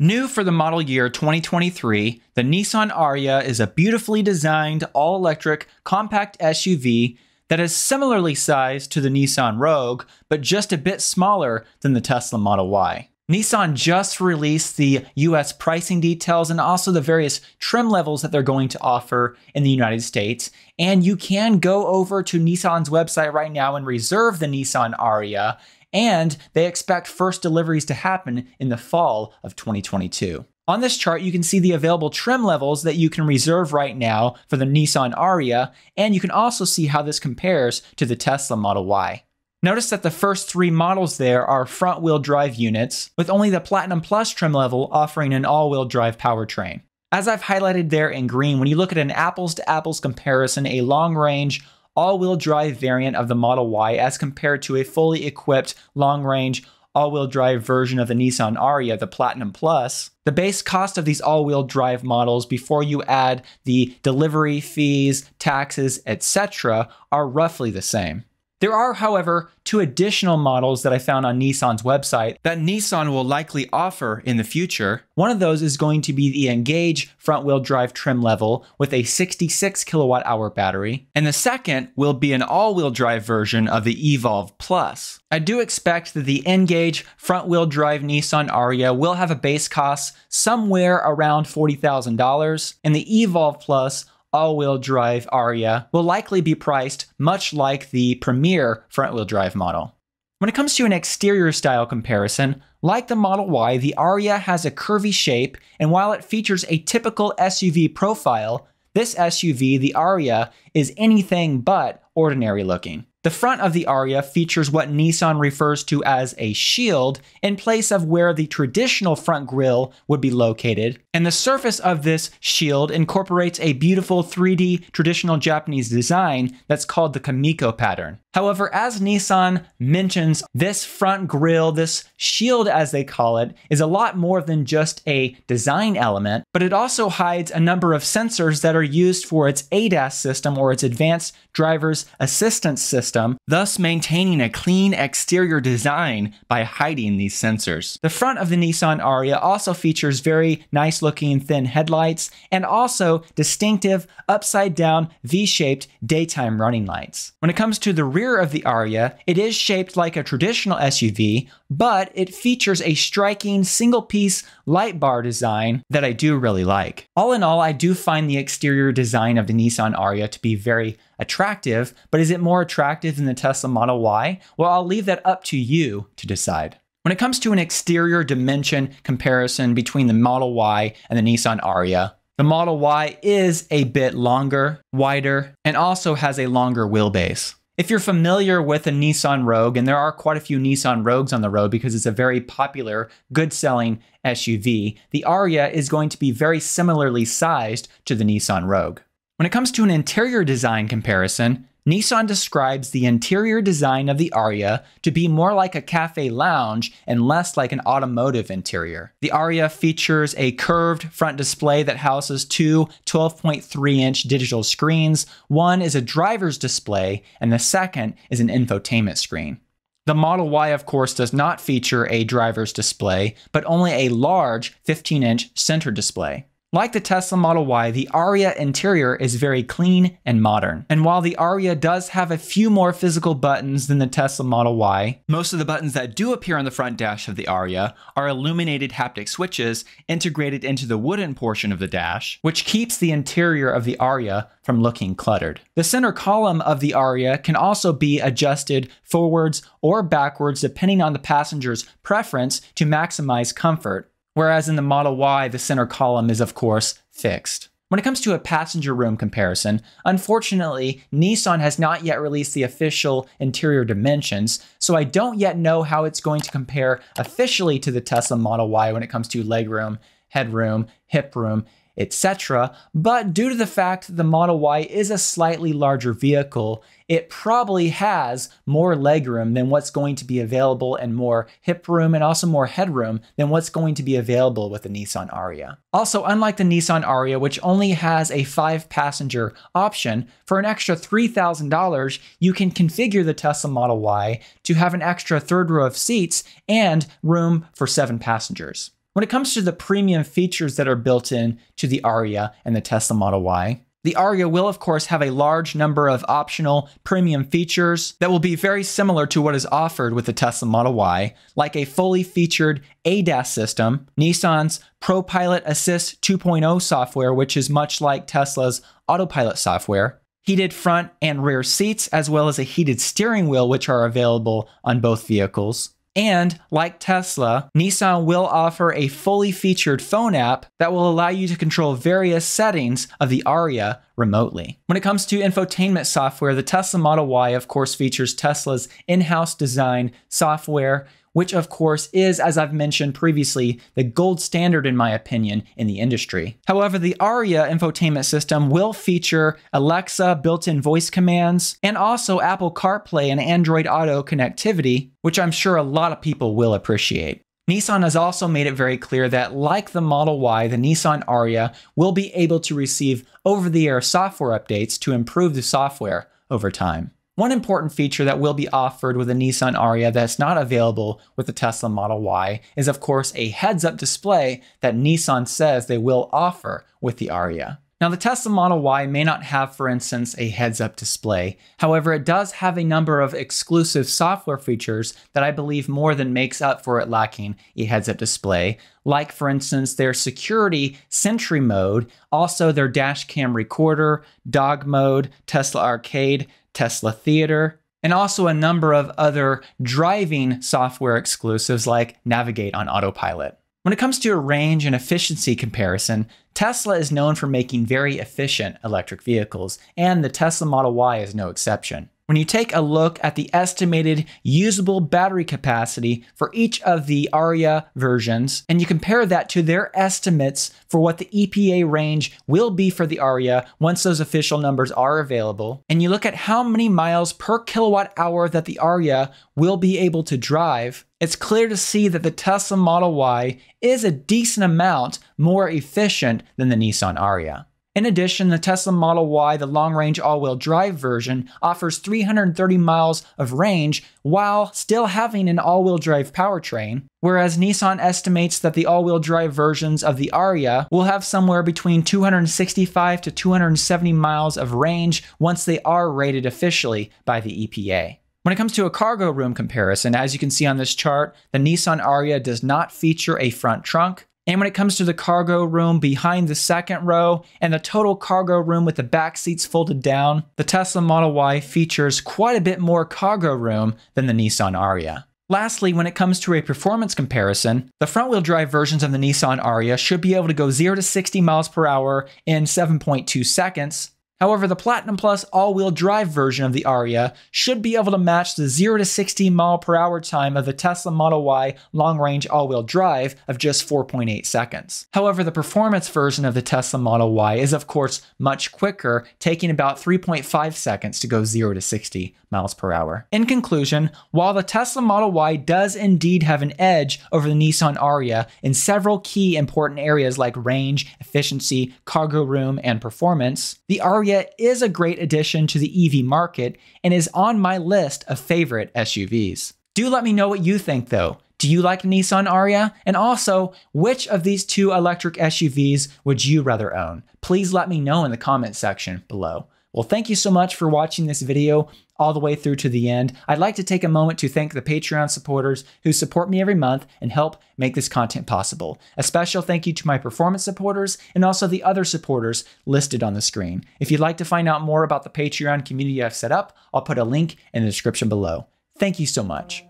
New for the model year 2023, the Nissan Aria is a beautifully designed all electric compact SUV that is similarly sized to the Nissan Rogue, but just a bit smaller than the Tesla Model Y. Nissan just released the US pricing details and also the various trim levels that they're going to offer in the United States. And you can go over to Nissan's website right now and reserve the Nissan Aria and they expect first deliveries to happen in the fall of 2022. On this chart, you can see the available trim levels that you can reserve right now for the Nissan Aria, and you can also see how this compares to the Tesla Model Y. Notice that the first three models there are front wheel drive units, with only the Platinum Plus trim level offering an all wheel drive powertrain. As I've highlighted there in green, when you look at an apples to apples comparison, a long range all-wheel drive variant of the Model Y as compared to a fully equipped long-range all-wheel drive version of the Nissan Aria, the Platinum Plus. The base cost of these all-wheel drive models before you add the delivery fees, taxes, etc. are roughly the same. There are, however, two additional models that I found on Nissan's website that Nissan will likely offer in the future. One of those is going to be the Engage front wheel drive trim level with a 66 kilowatt hour battery, and the second will be an all wheel drive version of the Evolve Plus. I do expect that the Engage front wheel drive Nissan Aria will have a base cost somewhere around $40,000, and the Evolve Plus all-wheel drive Aria will likely be priced much like the premier front-wheel drive model. When it comes to an exterior style comparison, like the Model Y, the Aria has a curvy shape, and while it features a typical SUV profile, this SUV, the Aria, is anything but ordinary looking. The front of the Aria features what Nissan refers to as a shield in place of where the traditional front grille would be located, and the surface of this shield incorporates a beautiful 3D traditional Japanese design that's called the Kamiko pattern. However, as Nissan mentions, this front grille, this shield as they call it, is a lot more than just a design element, but it also hides a number of sensors that are used for its ADAS system or its Advanced Driver's Assistance System system, thus maintaining a clean exterior design by hiding these sensors. The front of the Nissan Aria also features very nice looking thin headlights and also distinctive upside down V-shaped daytime running lights. When it comes to the rear of the Aria, it is shaped like a traditional SUV, but it features a striking single piece light bar design that I do really like. All in all, I do find the exterior design of the Nissan Aria to be very attractive, but is it more attractive than the Tesla Model Y? Well, I'll leave that up to you to decide. When it comes to an exterior dimension comparison between the Model Y and the Nissan Aria, the Model Y is a bit longer, wider, and also has a longer wheelbase. If you're familiar with a Nissan Rogue, and there are quite a few Nissan Rogues on the road because it's a very popular, good selling SUV, the Aria is going to be very similarly sized to the Nissan Rogue. When it comes to an interior design comparison, Nissan describes the interior design of the Aria to be more like a cafe lounge and less like an automotive interior. The Aria features a curved front display that houses two 12.3 inch digital screens. One is a driver's display, and the second is an infotainment screen. The Model Y, of course, does not feature a driver's display, but only a large 15 inch center display. Like the Tesla Model Y, the Aria interior is very clean and modern. And while the Aria does have a few more physical buttons than the Tesla Model Y, most of the buttons that do appear on the front dash of the Aria are illuminated haptic switches integrated into the wooden portion of the dash, which keeps the interior of the Aria from looking cluttered. The center column of the Aria can also be adjusted forwards or backwards depending on the passenger's preference to maximize comfort, whereas in the Model Y, the center column is, of course, fixed. When it comes to a passenger room comparison, unfortunately, Nissan has not yet released the official interior dimensions, so I don't yet know how it's going to compare officially to the Tesla Model Y when it comes to legroom, headroom, hip room, etc. But due to the fact the Model Y is a slightly larger vehicle, it probably has more legroom than what's going to be available and more hip room and also more headroom than what's going to be available with the Nissan Aria. Also, unlike the Nissan Aria, which only has a five passenger option, for an extra $3,000, you can configure the Tesla Model Y to have an extra third row of seats and room for seven passengers. When it comes to the premium features that are built in to the Aria and the Tesla Model Y, the Aria will, of course, have a large number of optional premium features that will be very similar to what is offered with the Tesla Model Y, like a fully featured ADAS system, Nissan's ProPilot Assist 2.0 software, which is much like Tesla's autopilot software, heated front and rear seats, as well as a heated steering wheel, which are available on both vehicles. And like Tesla, Nissan will offer a fully featured phone app that will allow you to control various settings of the Aria remotely. When it comes to infotainment software, the Tesla Model Y, of course, features Tesla's in house design software which of course is, as I've mentioned previously, the gold standard in my opinion in the industry. However, the ARIA infotainment system will feature Alexa, built-in voice commands, and also Apple CarPlay and Android Auto connectivity, which I'm sure a lot of people will appreciate. Nissan has also made it very clear that, like the Model Y, the Nissan Aria will be able to receive over the air software updates to improve the software over time. One important feature that will be offered with the Nissan Aria that's not available with the Tesla Model Y is, of course, a heads up display that Nissan says they will offer with the Aria. Now, the Tesla Model Y may not have, for instance, a heads up display. However, it does have a number of exclusive software features that I believe more than makes up for it lacking a heads up display, like, for instance, their security sentry mode, also their dash cam recorder, dog mode, Tesla Arcade, Tesla Theater, and also a number of other driving software exclusives like Navigate on Autopilot. When it comes to a range and efficiency comparison, Tesla is known for making very efficient electric vehicles, and the Tesla Model Y is no exception. When you take a look at the estimated usable battery capacity for each of the ARIA versions, and you compare that to their estimates for what the EPA range will be for the ARIA once those official numbers are available, and you look at how many miles per kilowatt hour that the ARIA will be able to drive, it's clear to see that the Tesla Model Y is a decent amount more efficient than the Nissan Aria. In addition, the Tesla Model Y, the long range all wheel drive version, offers 330 miles of range while still having an all wheel drive powertrain, whereas Nissan estimates that the all wheel drive versions of the Aria will have somewhere between 265 to 270 miles of range once they are rated officially by the EPA. When it comes to a cargo room comparison, as you can see on this chart, the Nissan Aria does not feature a front trunk, and when it comes to the cargo room behind the second row and the total cargo room with the back seats folded down, the Tesla Model Y features quite a bit more cargo room than the Nissan Aria. Lastly, when it comes to a performance comparison, the front-wheel drive versions of the Nissan Aria should be able to go 0 to 60 miles per hour in 7.2 seconds, However, the Platinum Plus all-wheel drive version of the Aria should be able to match the 0 to 60 mile per hour time of the Tesla Model Y long-range all-wheel drive of just 4.8 seconds. However, the performance version of the Tesla Model Y is of course much quicker, taking about 3.5 seconds to go 0 to 60 miles per hour. In conclusion, while the Tesla Model Y does indeed have an edge over the Nissan Aria in several key important areas like range, efficiency, cargo room, and performance, the Aria Aria is a great addition to the EV market and is on my list of favorite SUVs. Do let me know what you think though. Do you like Nissan Aria? And also, which of these two electric SUVs would you rather own? Please let me know in the comment section below. Well, thank you so much for watching this video all the way through to the end. I'd like to take a moment to thank the Patreon supporters who support me every month and help make this content possible. A special thank you to my performance supporters and also the other supporters listed on the screen. If you'd like to find out more about the Patreon community I've set up, I'll put a link in the description below. Thank you so much.